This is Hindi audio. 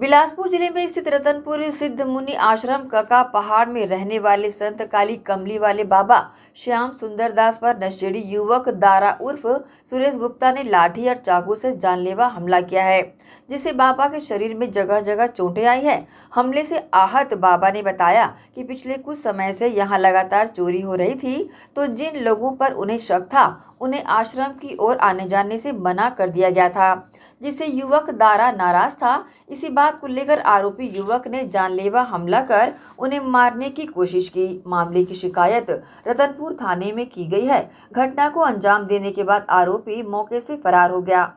बिलासपुर जिले में स्थित रतनपुर सिद्ध मुनि आश्रम कका पहाड़ में रहने वाले संत काली कमली वाले बाबा श्याम सुंदर दास पर नशेड़ी युवक दारा उर्फ सुरेश गुप्ता ने लाठी और चाकू से जानलेवा हमला किया है जिससे बाबा के शरीर में जगह जगह चोटें आई है हमले से आहत बाबा ने बताया कि पिछले कुछ समय से यहाँ लगातार चोरी हो रही थी तो जिन लोगों पर उन्हें शक था उन्हें आश्रम की ओर आने जाने से मना कर दिया गया था जिससे युवक दारा नाराज था इसी बात को लेकर आरोपी युवक ने जानलेवा हमला कर उन्हें मारने की कोशिश की मामले की शिकायत रतनपुर थाने में की गई है घटना को अंजाम देने के बाद आरोपी मौके से फरार हो गया